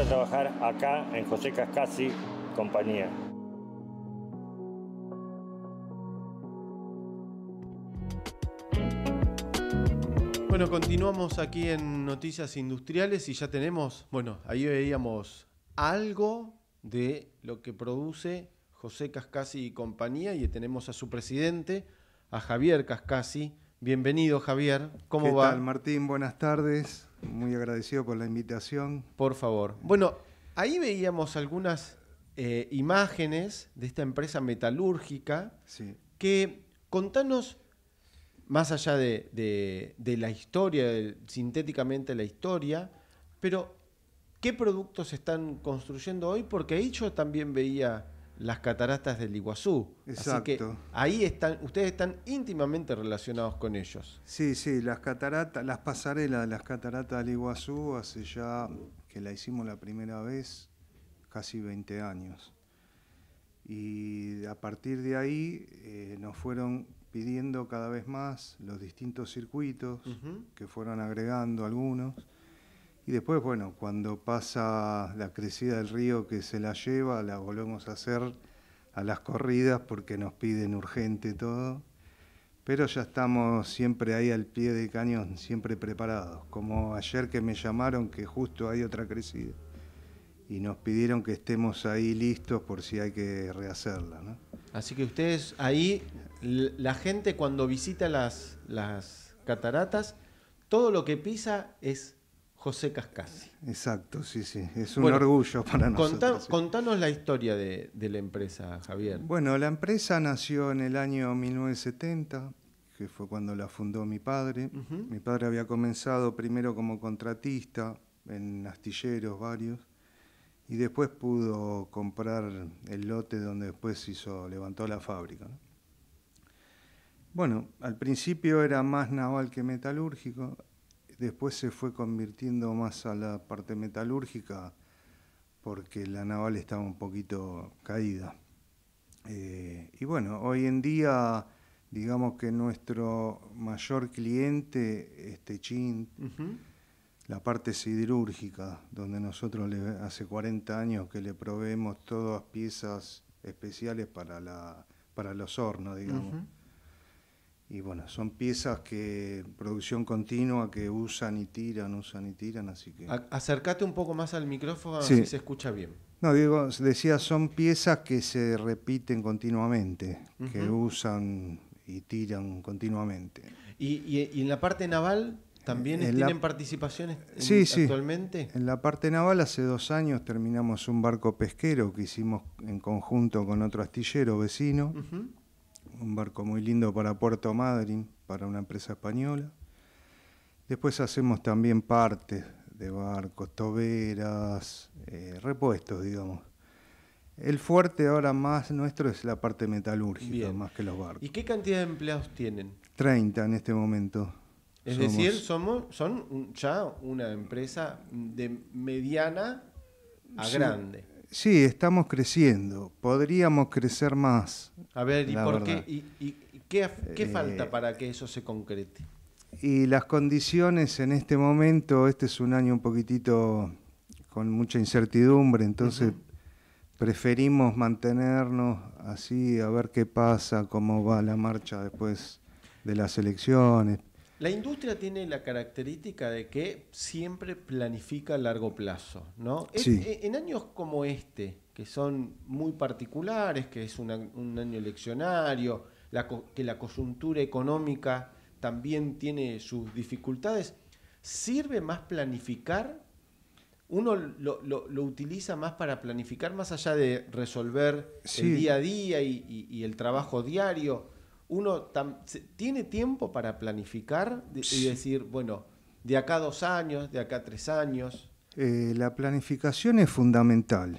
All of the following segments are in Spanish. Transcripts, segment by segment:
a trabajar acá en José Cascasi Compañía. Bueno, continuamos aquí en Noticias Industriales y ya tenemos, bueno, ahí veíamos algo de lo que produce José Cascasi y compañía y tenemos a su presidente, a Javier Cascasi. Bienvenido, Javier. ¿Cómo ¿Qué va? Tal, Martín? Buenas tardes. Muy agradecido por la invitación. Por favor. Bueno, ahí veíamos algunas eh, imágenes de esta empresa metalúrgica sí. que contanos, más allá de, la historia, sintéticamente la historia, pero qué productos están construyendo hoy, porque ahí yo también veía las cataratas del Iguazú. Exacto. Así que ahí están, ustedes están íntimamente relacionados con ellos. Sí, sí, las cataratas, las pasarelas de las cataratas del Iguazú hace ya que la hicimos la primera vez casi 20 años. Y a partir de ahí eh, nos fueron pidiendo cada vez más los distintos circuitos que fueron agregando algunos y después, bueno, cuando pasa la crecida del río que se la lleva, la volvemos a hacer a las corridas porque nos piden urgente todo. Pero ya estamos siempre ahí al pie del cañón, siempre preparados. Como ayer que me llamaron que justo hay otra crecida y nos pidieron que estemos ahí listos por si hay que rehacerla. Así que ustedes ahí, la gente cuando visita las, las cataratas, todo lo que pisa es José Cascasi. Exacto, sí, sí. Es un orgullo para nosotros. Contanos la historia de, la empresa, Javier. Bueno, la empresa nació en el año 1970, que fue cuando la fundó mi padre. Mi padre había comenzado primero como contratista en astilleros varios y después pudo comprar el lote donde después hizo, levantó la fábrica. Bueno, al principio era más naval que metalúrgico, después se fue convirtiendo más a la parte metalúrgica porque la naval estaba un poquito caída. Eh, y bueno, hoy en día, digamos que nuestro mayor cliente, este Chin, la parte siderúrgica, donde nosotros le, hace 40 años que le proveemos todas piezas especiales para, la, para los hornos, digamos. Y bueno, son piezas que producción continua que usan y tiran, usan y tiran, así que... acércate un poco más al micrófono, si así se escucha bien. No, digo, decía, son piezas que se repiten continuamente, que usan y tiran continuamente. ¿Y, y, en la parte naval también tienen participaciones sí, sí. actualmente? En la parte naval hace dos años terminamos un barco pesquero que hicimos en conjunto con otro astillero vecino un barco muy lindo para Puerto Madryn, para una empresa española. Después hacemos también partes de barcos, toberas, eh, repuestos, digamos. El fuerte ahora más nuestro es la parte metalúrgica, más que los barcos. ¿Y qué cantidad de empleados tienen? 30 en este momento. Es decir, somos, son ya una empresa de mediana a grande. Sí, estamos creciendo. Podríamos crecer más. A ver, ¿y por qué? ¿Y, qué, eh, falta para que eso se concrete? Y las condiciones en este momento, este es un año un poquitito con mucha incertidumbre, entonces preferimos mantenernos así, a ver qué pasa, cómo va la marcha después de las elecciones. La industria tiene la característica de que siempre planifica a largo plazo, ¿no? Eh, en años como este, que son muy particulares, que es un año eleccionario, que la coyuntura económica también tiene sus dificultades, ¿sirve más planificar? Uno lo, utiliza más para planificar, más allá de resolver el día a día y el trabajo diario uno tiene tiempo para planificar y decir, bueno, de acá dos años, de acá tres años. Eh, la planificación es fundamental,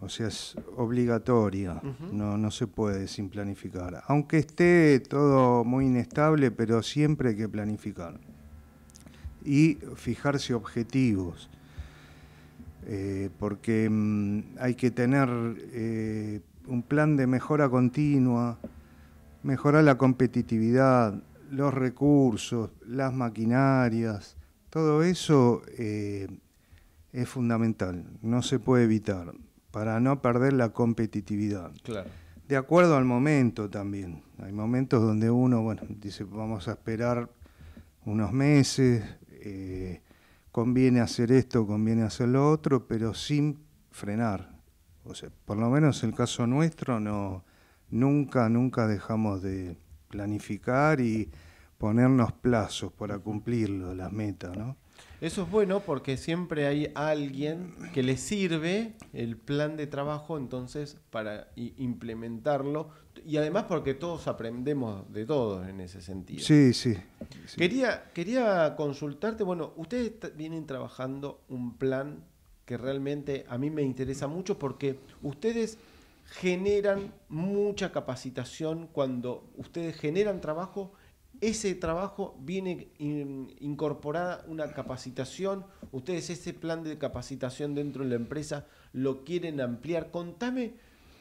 o sea, es obligatoria, no, se puede sin planificar. Aunque esté todo muy inestable, pero siempre hay que planificar. Y fijarse objetivos, eh, porque mm, hay que tener eh, un plan de mejora continua, mejorar la competitividad, los recursos, las maquinarias, todo eso eh, es fundamental, no se puede evitar, para no perder la competitividad. Claro. De acuerdo al momento también. Hay momentos donde uno, bueno, dice, vamos a esperar unos meses, eh, conviene hacer esto, conviene hacer lo otro, pero sin frenar. O sea, por lo menos el caso nuestro no, nunca, nunca dejamos de planificar y ponernos plazos para cumplirlo, las metas, ¿no? Eso es bueno porque siempre hay alguien que le sirve el plan de trabajo entonces para implementarlo y además porque todos aprendemos de todos en ese sentido. Sí, sí. sí. Quería, quería consultarte, bueno, ustedes vienen trabajando un plan que realmente a mí me interesa mucho porque ustedes generan mucha capacitación, cuando ustedes generan trabajo, ese trabajo viene incorporada una capacitación, ustedes ese plan de capacitación dentro de la empresa lo quieren ampliar. Contame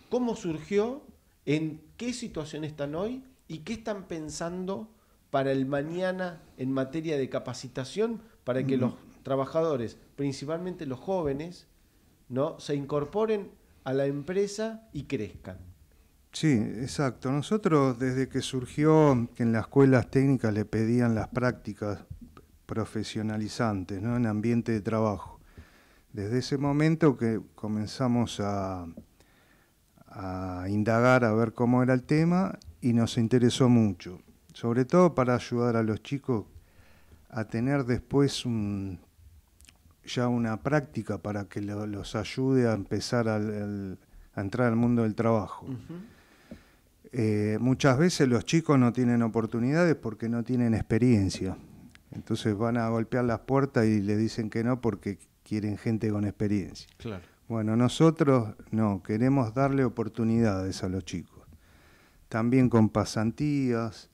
cómo surgió, en qué situación están hoy y qué están pensando para el mañana en materia de capacitación para que mm. los trabajadores, principalmente los jóvenes, ¿no? se incorporen a la empresa y crezcan. Sí, exacto. Nosotros desde que surgió que en las escuelas técnicas le pedían las prácticas profesionalizantes ¿no? en ambiente de trabajo, desde ese momento que comenzamos a, a indagar a ver cómo era el tema y nos interesó mucho, sobre todo para ayudar a los chicos a tener después un ya una práctica para que los ayude a empezar a entrar al mundo del trabajo. Eh, muchas veces los chicos no tienen oportunidades porque no tienen experiencia. Entonces van a golpear las puertas y le dicen que no porque quieren gente con experiencia. Claro. Bueno, nosotros no, queremos darle oportunidades a los chicos. También con pasantías,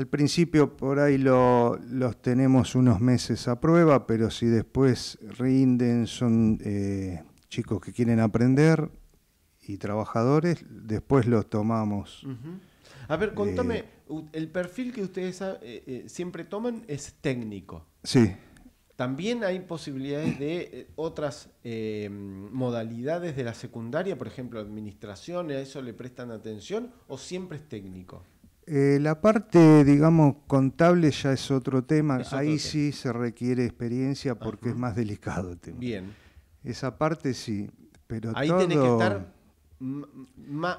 al principio por ahí los tenemos unos meses a prueba, pero si después rinden, son eh, chicos que quieren aprender y trabajadores, después los tomamos. A ver, contame, el perfil que ustedes eh, eh, siempre toman es técnico. Sí. También hay posibilidades de otras modalidades de la secundaria, por ejemplo, administración, ¿a eso le prestan atención o siempre es técnico? Eh, la parte, digamos, contable ya es otro tema. Ahí sí se requiere experiencia porque es más delicado el tema. Bien. Esa parte sí, pero Ahí tiene que estar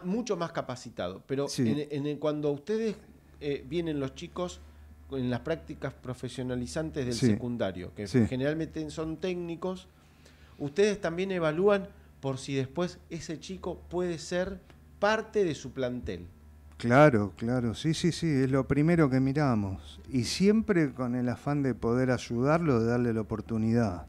mucho más capacitado. Pero en, cuando ustedes eh, vienen los chicos en las prácticas profesionalizantes del secundario, que generalmente son técnicos, ustedes también evalúan por si después ese chico puede ser parte de su plantel. Claro, claro, sí, sí, sí, es lo primero que miramos. Y siempre con el afán de poder ayudarlo, de darle la oportunidad.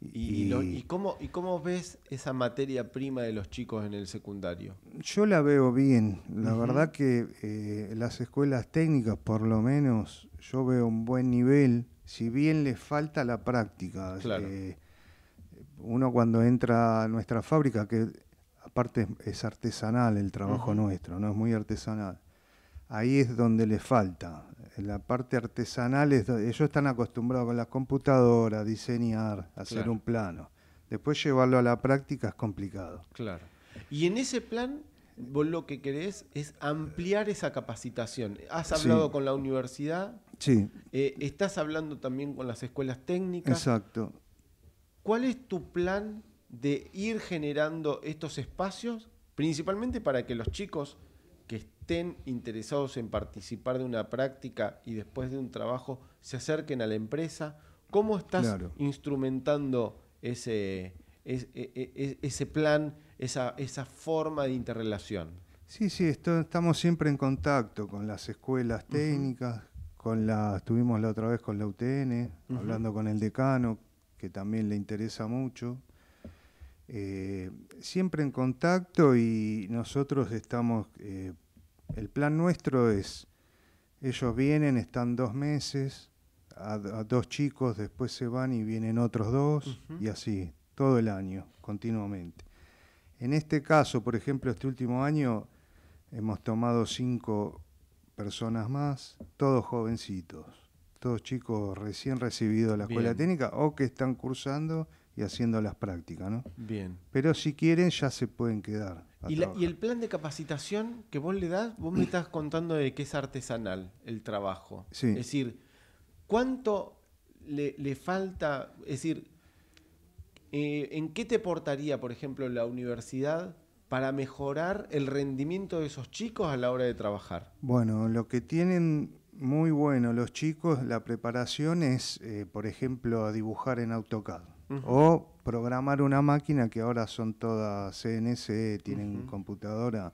¿Y, cómo, ¿Y, cómo, ves esa materia prima de los chicos en el secundario? Yo la veo bien. La verdad que eh, las escuelas técnicas, por lo menos, yo veo un buen nivel, si bien les falta la práctica. Eh, uno cuando entra a nuestra fábrica, que Parte es artesanal el trabajo nuestro, ¿no? Es muy artesanal. Ahí es donde le falta. la parte artesanal es donde ellos están acostumbrados con las computadoras, diseñar, hacer un plano. Después llevarlo a la práctica es complicado. Claro. Y en ese plan, vos lo que querés es ampliar esa capacitación. Has hablado con la universidad. Sí. Eh, estás hablando también con las escuelas técnicas. Exacto. ¿Cuál es tu plan de ir generando estos espacios, principalmente para que los chicos que estén interesados en participar de una práctica y después de un trabajo se acerquen a la empresa? ¿Cómo estás instrumentando ese, e, e, e, ese, plan, esa, forma de interrelación? Sí, sí, estamos siempre en contacto con las escuelas técnicas, con la, estuvimos la otra vez con la UTN, hablando con el decano, que también le interesa mucho. Eh, siempre en contacto y nosotros estamos, eh, el plan nuestro es, ellos vienen, están dos meses, a, dos chicos, después se van y vienen otros dos y así, todo el año, continuamente. En este caso, por ejemplo, este último año hemos tomado cinco personas más, todos jovencitos, todos chicos recién recibidos de la escuela técnica o que están cursando y haciendo las prácticas, ¿no? Bien. Pero si quieren ya se pueden quedar. ¿Y, ¿Y, el plan de capacitación que vos le das, vos me estás contando de que es artesanal el trabajo. Es decir, ¿cuánto le, falta? Es decir, eh, ¿en qué te portaría, por ejemplo, la universidad para mejorar el rendimiento de esos chicos a la hora de trabajar? Bueno, lo que tienen muy bueno los chicos, la preparación es, eh, por ejemplo, dibujar en AutoCAD o programar una máquina que ahora son todas CNC, tienen computadora.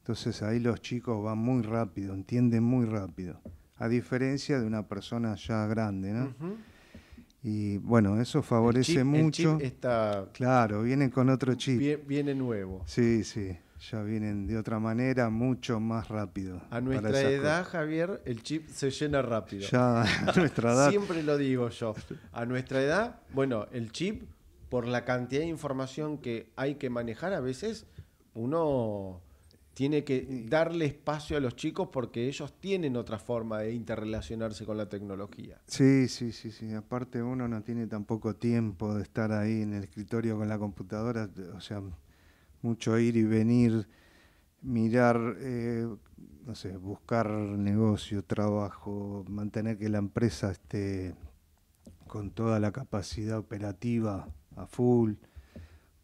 Entonces ahí los chicos van muy rápido, entienden muy rápido, a diferencia de una persona ya grande, ¿no? Y bueno, eso favorece mucho. claro, viene con otro chip. viene nuevo. Sí, sí ya vienen de otra manera, mucho más rápido. A nuestra edad, Javier, el chip se llena rápido. Ya, a nuestra edad. Siempre lo digo yo. A nuestra edad, bueno, el chip, por la cantidad de información que hay que manejar, a veces uno tiene que darle espacio a los chicos porque ellos tienen otra forma de interrelacionarse con la tecnología. Sí, sí, sí, sí. Aparte uno no tiene tampoco tiempo de estar ahí en el escritorio con la computadora, o sea, mucho ir y venir, mirar, eh, no sé, buscar negocio, trabajo, mantener que la empresa esté con toda la capacidad operativa a full,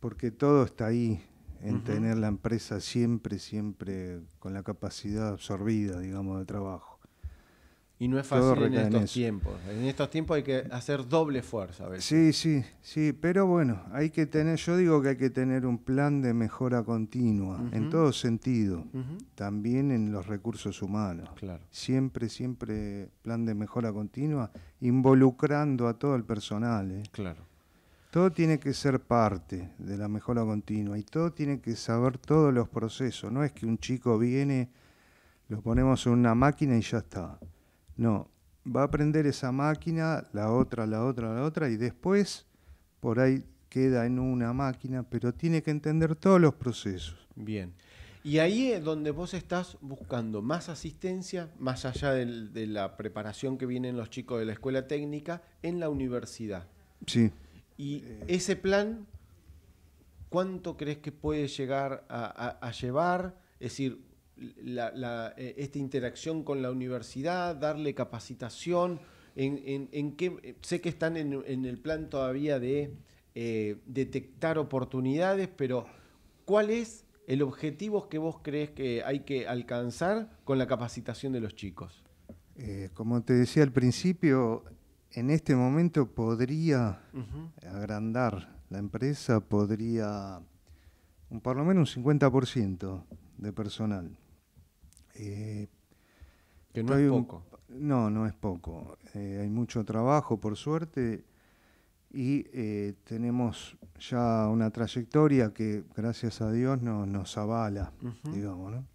porque todo está ahí en tener la empresa siempre, siempre con la capacidad absorbida, digamos, de trabajo. Y no es fácil en estos tiempos. En estos tiempos hay que hacer doble fuerza. A veces. Sí, sí, sí, pero bueno, hay que tener, yo digo que hay que tener un plan de mejora continua, en todo sentido, también en los recursos humanos. Claro. Siempre, siempre plan de mejora continua, involucrando a todo el personal. ¿eh? Claro. Todo tiene que ser parte de la mejora continua y todo tiene que saber todos los procesos. No es que un chico viene, lo ponemos en una máquina y ya está. No, va a aprender esa máquina, la otra, la otra, la otra, y después por ahí queda en una máquina, pero tiene que entender todos los procesos. Bien. Y ahí es donde vos estás buscando más asistencia, más allá de la preparación que vienen los chicos de la escuela técnica, en la universidad. Sí. Y ese plan, ¿cuánto crees que puede llegar a llevar? Es decir, eh, esta interacción con la universidad, darle capacitación, en, en, sé que están en, el plan todavía de eh, detectar oportunidades, pero ¿cuál es el objetivo que vos crees que hay que alcanzar con la capacitación de los chicos? Eh, como te decía al principio, en este momento podría agrandar la empresa, podría un, por lo menos un 50% de personal. Eh, que no es poco. no, no es poco. Eh, hay mucho trabajo, por suerte, y eh, tenemos ya una trayectoria que, gracias a Dios, nos avala, digamos, ¿no?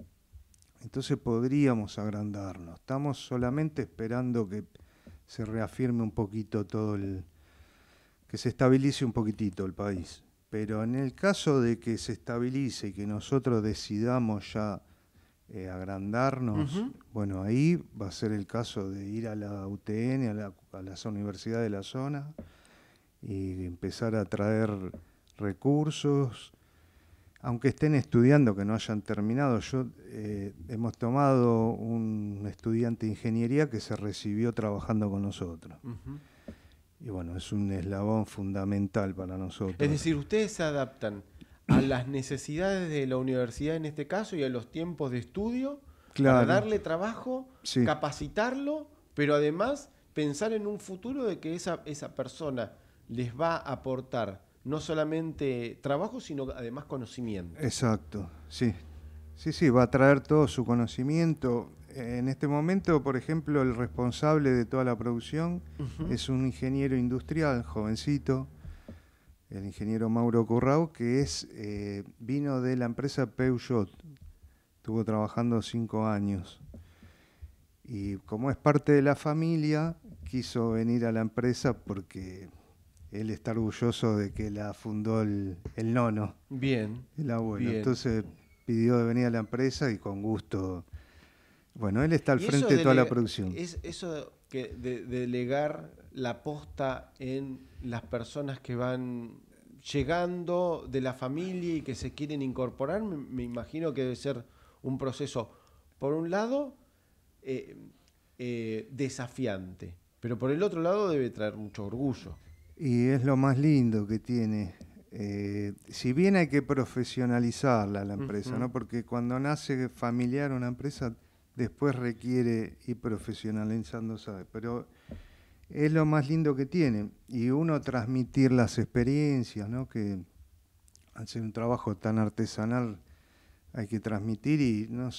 Entonces podríamos agrandarnos. Estamos solamente esperando que se reafirme un poquito todo el... que se estabilice un poquitito el país. Pero en el caso de que se estabilice y que nosotros decidamos ya eh, agrandarnos. Bueno, ahí va a ser el caso de ir a la UTN, a, las universidades de la zona, y empezar a traer recursos, aunque estén estudiando, que no hayan terminado. Yo eh, hemos tomado un estudiante de ingeniería que se recibió trabajando con nosotros. Y bueno, es un eslabón fundamental para nosotros. Es decir, ustedes se adaptan a las necesidades de la universidad en este caso y a los tiempos de estudio, para darle trabajo, capacitarlo, pero además pensar en un futuro de que esa, persona les va a aportar no solamente trabajo, sino además conocimiento. Exacto, sí. Sí, sí, va a traer todo su conocimiento. En este momento, por ejemplo, el responsable de toda la producción es un ingeniero industrial, jovencito, el ingeniero Mauro Currao, que es, eh, vino de la empresa Peugeot, estuvo trabajando cinco años. Y como es parte de la familia, quiso venir a la empresa porque él está orgulloso de que la fundó el, nono, bien, el abuelo. Entonces pidió venir a la empresa y con gusto. Bueno, él está al frente de toda la producción. eso que de, delegar la posta en las personas que van llegando de la familia y que se quieren incorporar, me, imagino que debe ser un proceso, por un lado, eh, eh, desafiante, pero por el otro lado debe traer mucho orgullo. Y es lo más lindo que tiene. Eh, si bien hay que profesionalizarla la empresa, ¿no? Porque cuando nace familiar una empresa después requiere ir profesionalizándose, pero es lo más lindo que tiene. Y uno transmitir las experiencias, ¿no? que hacer un trabajo tan artesanal hay que transmitir y no,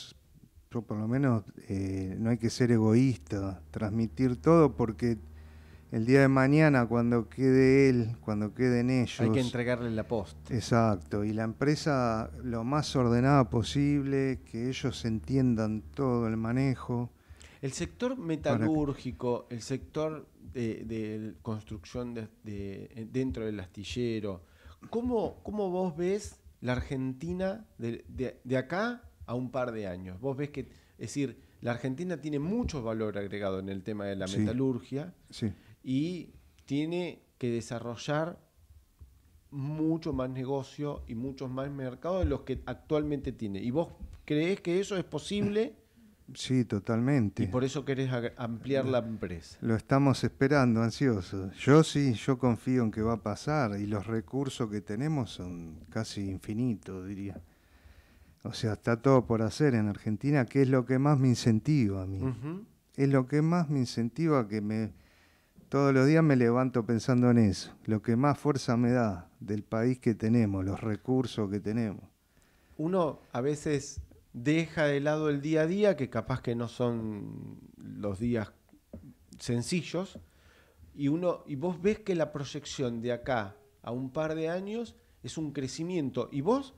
yo por lo menos eh, no hay que ser egoísta, transmitir todo porque el día de mañana, cuando quede él, cuando queden ellos. Hay que entregarle la posta. Exacto, y la empresa lo más ordenada posible, que ellos entiendan todo el manejo. El sector metalúrgico, el sector de, construcción dentro del astillero, ¿cómo, ¿cómo, vos ves la Argentina de, acá a un par de años? Vos ves que, es decir, la Argentina tiene mucho valor agregado en el tema de la metalurgia. Sí y tiene que desarrollar mucho más negocio y muchos más mercados de los que actualmente tiene. ¿Y vos crees que eso es posible? Sí, totalmente. Y por eso querés ampliar la empresa. Lo estamos esperando, ansioso. Yo sí, yo confío en que va a pasar y los recursos que tenemos son casi infinitos, diría. O sea, está todo por hacer en Argentina, que es lo que más me incentiva a mí. Es lo que más me incentiva a que me todos los días me levanto pensando en eso, lo que más fuerza me da del país que tenemos, los recursos que tenemos. Uno a veces deja de lado el día a día, que capaz que no son los días sencillos, y, uno, y vos ves que la proyección de acá a un par de años es un crecimiento, y vos,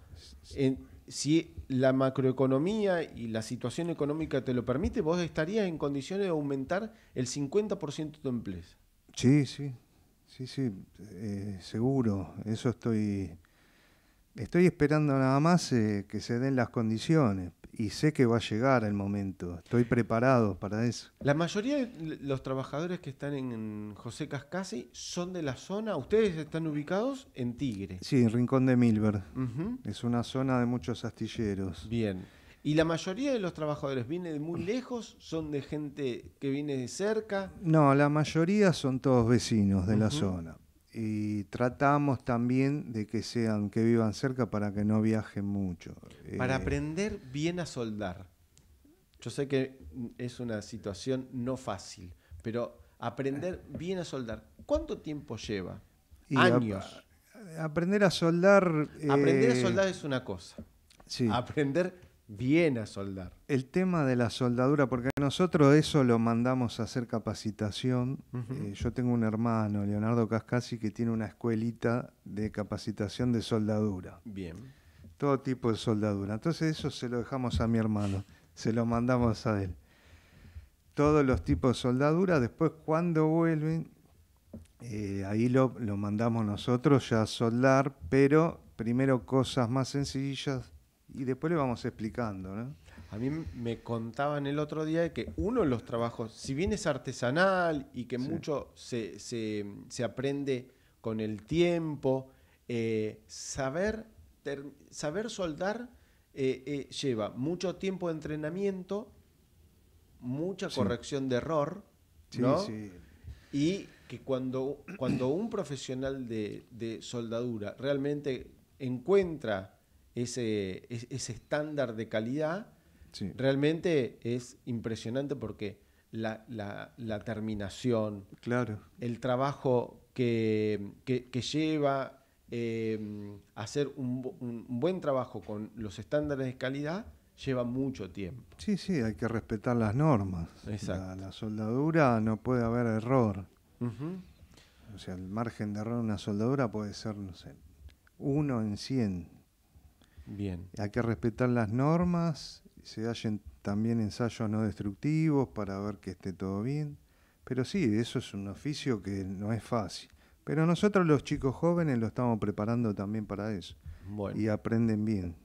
si la macroeconomía y la situación económica te lo permite, vos estarías en condiciones de aumentar el 50% de tu empresa. Sí, sí, sí, sí, eh, seguro. Eso estoy. Estoy esperando nada más eh, que se den las condiciones y sé que va a llegar el momento. Estoy preparado para eso. La mayoría de los trabajadores que están en José Cascasi son de la zona, ustedes están ubicados en Tigre. Sí, en Rincón de Milver. Es una zona de muchos astilleros. Bien. Y la mayoría de los trabajadores viene de muy lejos, son de gente que viene de cerca. No, la mayoría son todos vecinos de la zona. Y tratamos también de que sean, que vivan cerca para que no viajen mucho. Para eh, aprender bien a soldar. Yo sé que es una situación no fácil, pero aprender bien a soldar. ¿Cuánto tiempo lleva? Años. aprender a soldar. Aprender a eh, soldar es una cosa. Sí. Aprender bien a soldar. El tema de la soldadura, porque nosotros eso lo mandamos a hacer capacitación. Eh, yo tengo un hermano, Leonardo Cascasi, que tiene una escuelita de capacitación de soldadura. Bien. Todo tipo de soldadura. Entonces eso se lo dejamos a mi hermano, se lo mandamos a él. Todos los tipos de soldadura, después cuando vuelven, eh, ahí lo, lo mandamos nosotros ya a soldar, pero primero cosas más sencillas y después le vamos explicando, ¿no? A mí me contaban el otro día que uno de los trabajos, si bien es artesanal y que mucho se, aprende con el tiempo, eh, saber, saber soldar eh, eh, lleva mucho tiempo de entrenamiento, mucha corrección de error, Y que cuando, cuando un profesional de, de soldadura realmente encuentra ese, ese estándar de calidad, realmente es impresionante porque la, la, terminación, el trabajo que, lleva eh, hacer un, buen trabajo con los estándares de calidad, lleva mucho tiempo. Sí, sí, hay que respetar las normas. La, soldadura no puede haber error. O sea, el margen de error en una soldadura puede ser, no sé, uno en cien Bien. Hay que respetar las normas, se hallen también ensayos no destructivos para ver que esté todo bien. Pero sí, eso es un oficio que no es fácil. Pero nosotros los chicos jóvenes lo estamos preparando también para eso. Y aprenden bien.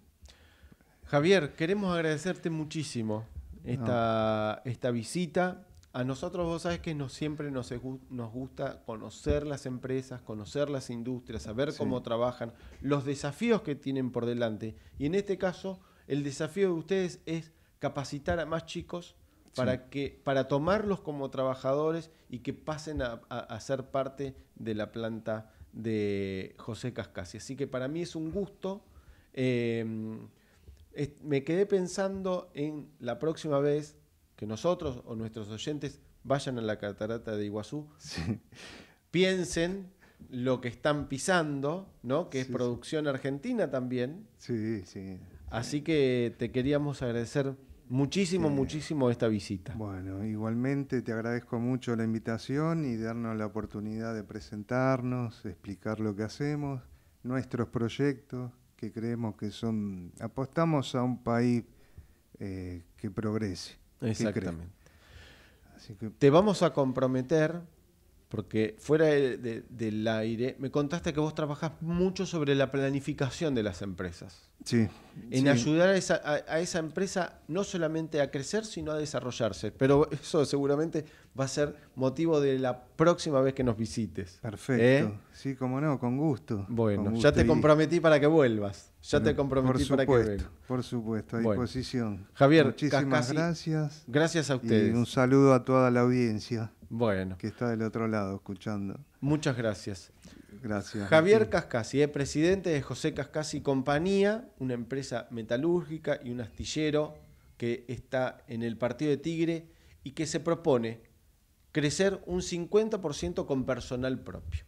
Javier, queremos agradecerte muchísimo esta visita. A nosotros vos sabés que no siempre nos, nos gusta conocer las empresas, conocer las industrias, saber cómo trabajan, los desafíos que tienen por delante. Y en este caso, el desafío de ustedes es capacitar a más chicos para, que, para tomarlos como trabajadores y que pasen a, ser parte de la planta de José Cascasi. Así que para mí es un gusto. Em, me quedé pensando en la próxima vez que nosotros o nuestros oyentes vayan a la catarata de Iguazú, piensen lo que están pisando, ¿no? Que es producción argentina también. Sí, sí. Así que te queríamos agradecer muchísimo, muchísimo esta visita. Bueno, igualmente te agradezco mucho la invitación y darnos la oportunidad de presentarnos, explicar lo que hacemos, nuestros proyectos, que creemos que son, apostamos a un país eh, que progrese. Exactamente. Te vamos a comprometer porque fuera del aire, me contaste que vos trabajás mucho sobre la planificación de las empresas. Sí. En ayudar a esa, empresa no solamente a crecer, sino a desarrollarse. Pero eso seguramente va a ser motivo de la próxima vez que nos visites. Perfecto. ¿Eh? Sí, cómo no, con gusto. Bueno, ya te comprometí para que vuelvas. Ya te comprometí para que vuelvas. Por supuesto, a disposición. Javier, muchísimas gracias. Gracias a ustedes. un saludo a toda la audiencia. Bueno. Que está del otro lado escuchando. Muchas gracias. Gracias. Javier Cascasi, es eh, presidente de José Cascasi Compañía, una empresa metalúrgica y un astillero que está en el partido de Tigre y que se propone crecer un 50% con personal propio.